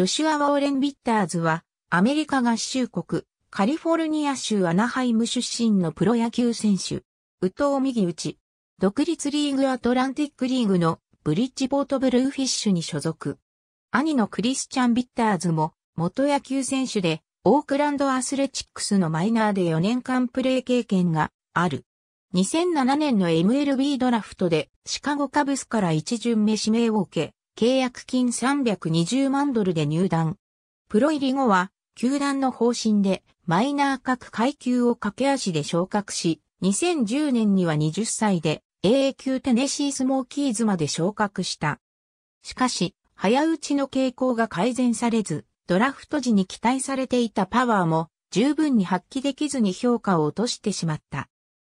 ジョシュア・ウォーレン・ビッターズは、アメリカ合衆国、カリフォルニア州アナハイム出身のプロ野球選手、宇藤右打ち、独立リーグアトランティックリーグのブリッジボートブルーフィッシュに所属。兄のクリスチャン・ビッターズも元野球選手で、オークランドアスレチックスのマイナーで4年間プレー経験がある。2007年の MLB ドラフトでシカゴカブスから一巡目指名を受け、契約金320万ドルで入団。プロ入り後は、球団の方針で、マイナー各階級を駆け足で昇格し、2010年には20歳で、AA 級テネシースモーキーズまで昇格した。しかし、早打ちの傾向が改善されず、ドラフト時に期待されていたパワーも十分に発揮できずに評価を落としてしまった。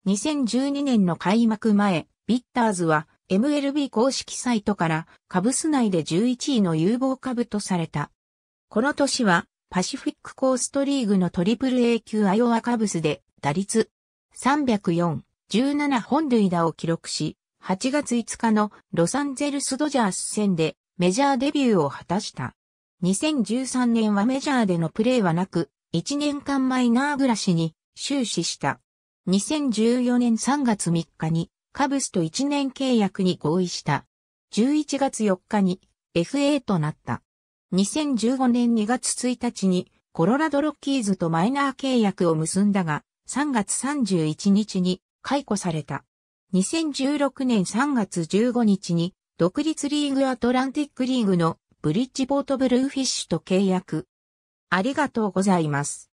2012年の開幕前、ビッターズは MLB 公式サイトからカブス内で11位の有望株とされた。この年はパシフィックコーストリーグのトリプル A 級アイオワカブスで打率304、17本塁打を記録し、8月5日のロサンゼルスドジャース戦でメジャーデビューを果たした。2013年はメジャーでのプレーはなく、1年間マイナー暮らしに終始した。2014年3月3日にカブスと1年契約に合意した。11月4日に FA となった。2015年2月1日にコロラドロッキーズとマイナー契約を結んだが、3月31日に解雇された。2016年3月15日に独立リーグアトランティックリーグのブリッジポートブルーフィッシュと契約。ありがとうございます。